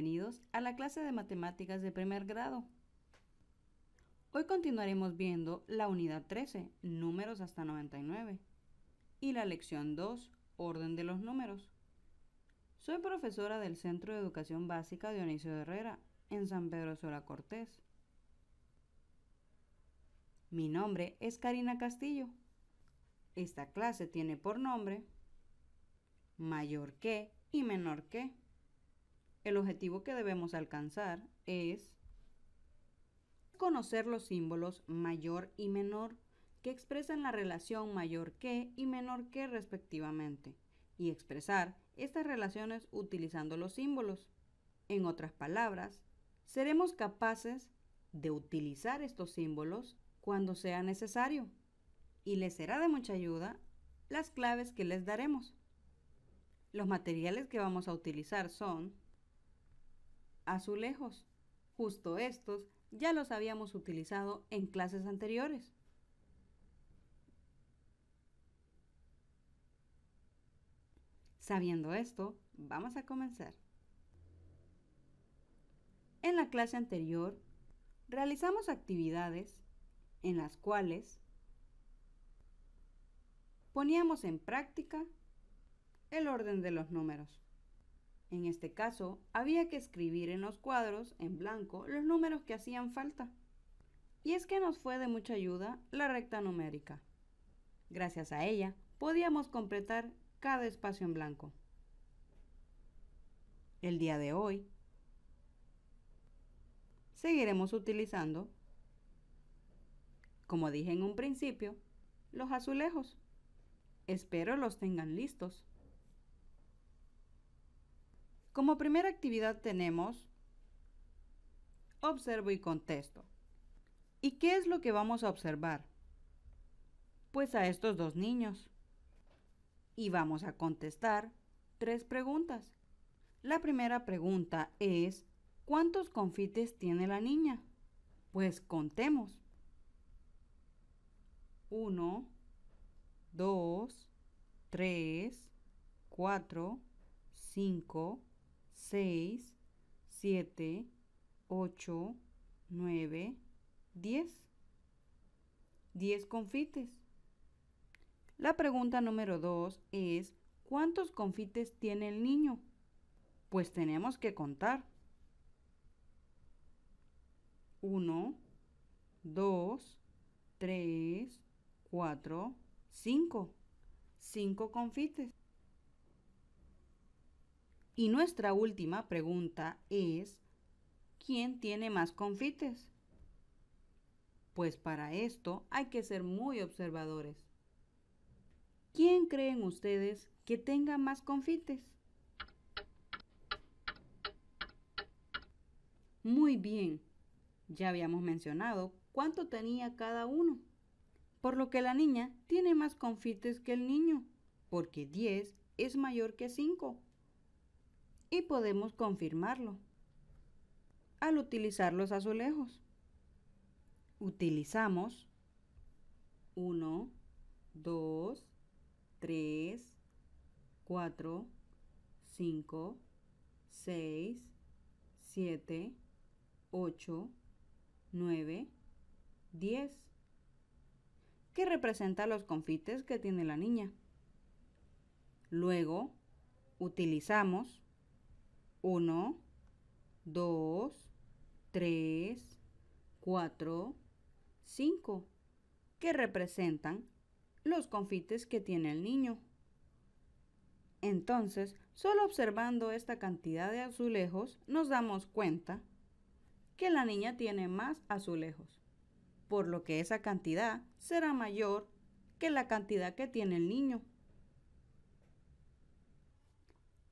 bienvenidos a la clase de matemáticas de primer grado. Hoy continuaremos viendo la unidad 13, números hasta 99, y la lección 2, orden de los números. Soy profesora del Centro de Educación Básica Dionisio Herrera, en San Pedro Sola Cortés. Mi nombre es Karina Castillo. Esta clase tiene por nombre mayor que y menor que. El objetivo que debemos alcanzar es conocer los símbolos mayor y menor que expresan la relación mayor que y menor que respectivamente y expresar estas relaciones utilizando los símbolos. En otras palabras, seremos capaces de utilizar estos símbolos cuando sea necesario y les será de mucha ayuda las claves que les daremos. Los materiales que vamos a utilizar son azulejos. Justo estos ya los habíamos utilizado en clases anteriores. Sabiendo esto, vamos a comenzar. En la clase anterior, realizamos actividades en las cuales poníamos en práctica el orden de los números. En este caso, había que escribir en los cuadros, en blanco, los números que hacían falta. Y es que nos fue de mucha ayuda la recta numérica. Gracias a ella, podíamos completar cada espacio en blanco. El día de hoy, seguiremos utilizando, como dije en un principio, los azulejos. Espero los tengan listos. Como primera actividad tenemos observo y contesto. ¿Y qué es lo que vamos a observar? Pues a estos dos niños. Y vamos a contestar tres preguntas. La primera pregunta es, ¿cuántos confites tiene la niña? Pues contemos. 1, 2, 3, 4, 5, 6, 7, 8, 9, 10. 10 confites. La pregunta número 2 es, ¿cuántos confites tiene el niño? Pues tenemos que contar. 1, 2, 3, 4, 5. 5 confites. Y nuestra última pregunta es, ¿quién tiene más confites? Pues para esto hay que ser muy observadores. ¿Quién creen ustedes que tenga más confites? Muy bien, ya habíamos mencionado cuánto tenía cada uno, por lo que la niña tiene más confites que el niño, porque 10 es mayor que 5 y podemos confirmarlo al utilizar los azulejos. Utilizamos 1, 2, 3, 4, 5, 6, 7, 8, 9, 10, que representa los confites que tiene la niña. Luego, utilizamos 1, 2, 3, 4, 5, que representan los confites que tiene el niño. Entonces, solo observando esta cantidad de azulejos nos damos cuenta que la niña tiene más azulejos, por lo que esa cantidad será mayor que la cantidad que tiene el niño.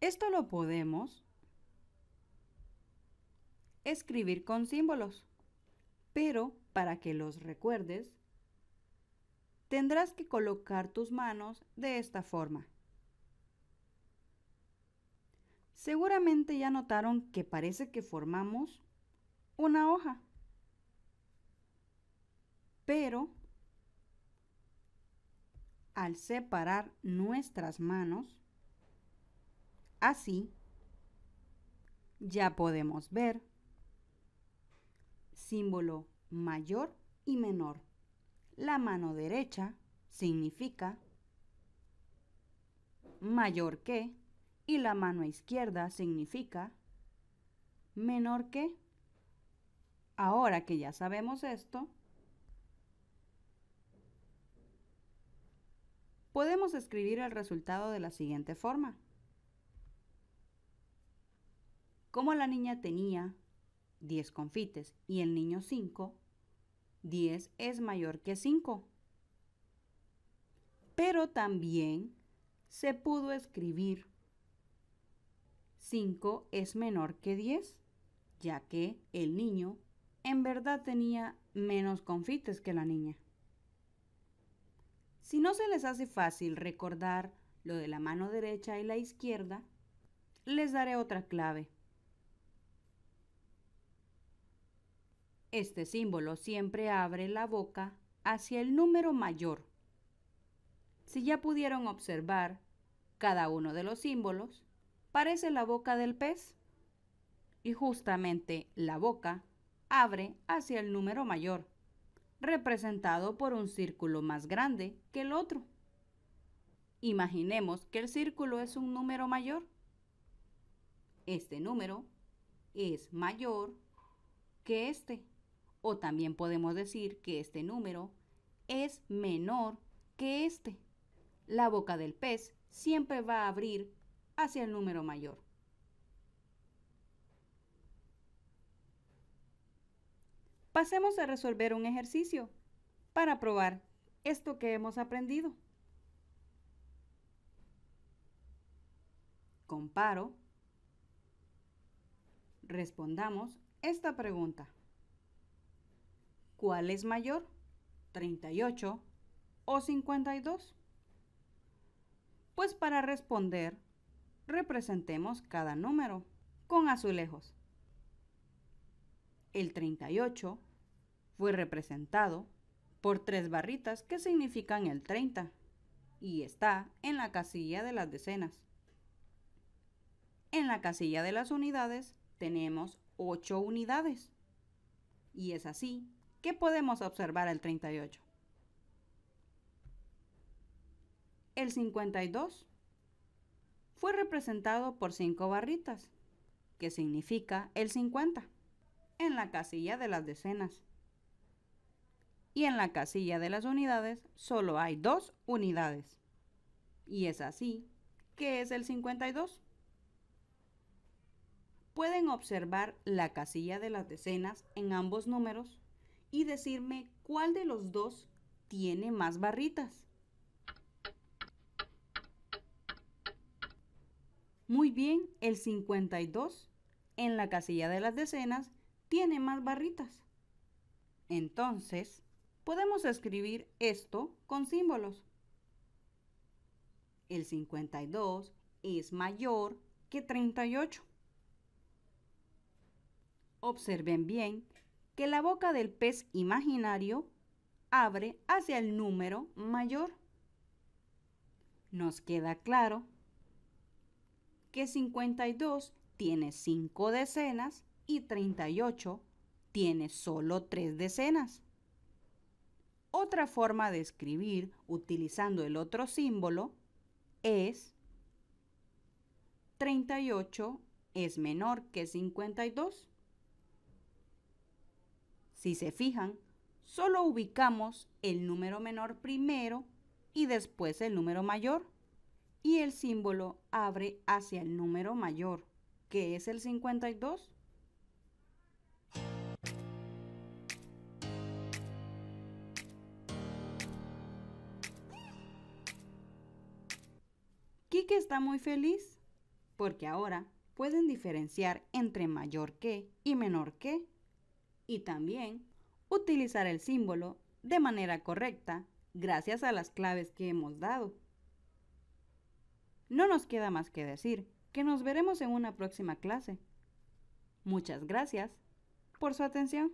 Esto lo podemos escribir con símbolos. Pero para que los recuerdes, tendrás que colocar tus manos de esta forma. Seguramente ya notaron que parece que formamos una hoja. Pero al separar nuestras manos, así, ya podemos ver símbolo mayor y menor. La mano derecha significa mayor que y la mano izquierda significa menor que. Ahora que ya sabemos esto, podemos escribir el resultado de la siguiente forma. Como la niña tenía 10 confites y el niño 5, 10 es mayor que 5. Pero también se pudo escribir 5 es menor que 10, ya que el niño en verdad tenía menos confites que la niña. Si no se les hace fácil recordar lo de la mano derecha y la izquierda, les daré otra clave. Este símbolo siempre abre la boca hacia el número mayor. Si ya pudieron observar cada uno de los símbolos, parece la boca del pez. Y justamente la boca abre hacia el número mayor, representado por un círculo más grande que el otro. Imaginemos que el círculo es un número mayor. Este número es mayor que este. O también podemos decir que este número es menor que este. La boca del pez siempre va a abrir hacia el número mayor. Pasemos a resolver un ejercicio para probar esto que hemos aprendido. Comparo. Respondamos esta pregunta. ¿Cuál es mayor? ¿38 o 52? Pues para responder, representemos cada número con azulejos. El 38 fue representado por tres barritas que significan el 30 y está en la casilla de las decenas. En la casilla de las unidades tenemos 8 unidades y es así ¿Qué podemos observar el 38? El 52 fue representado por 5 barritas, que significa el 50, en la casilla de las decenas. Y en la casilla de las unidades solo hay 2 unidades. Y es así que es el 52. Pueden observar la casilla de las decenas en ambos números y decirme cuál de los dos tiene más barritas. Muy bien, el 52 en la casilla de las decenas tiene más barritas. Entonces, podemos escribir esto con símbolos. El 52 es mayor que 38. Observen bien que la boca del pez imaginario abre hacia el número mayor. Nos queda claro que 52 tiene 5 decenas y 38 tiene solo 3 decenas. Otra forma de escribir utilizando el otro símbolo es 38 es menor que 52. Si se fijan, solo ubicamos el número menor primero y después el número mayor. Y el símbolo abre hacia el número mayor, que es el 52. Quique está muy feliz porque ahora pueden diferenciar entre mayor que y menor que y también utilizar el símbolo de manera correcta gracias a las claves que hemos dado. No nos queda más que decir que nos veremos en una próxima clase. Muchas gracias por su atención.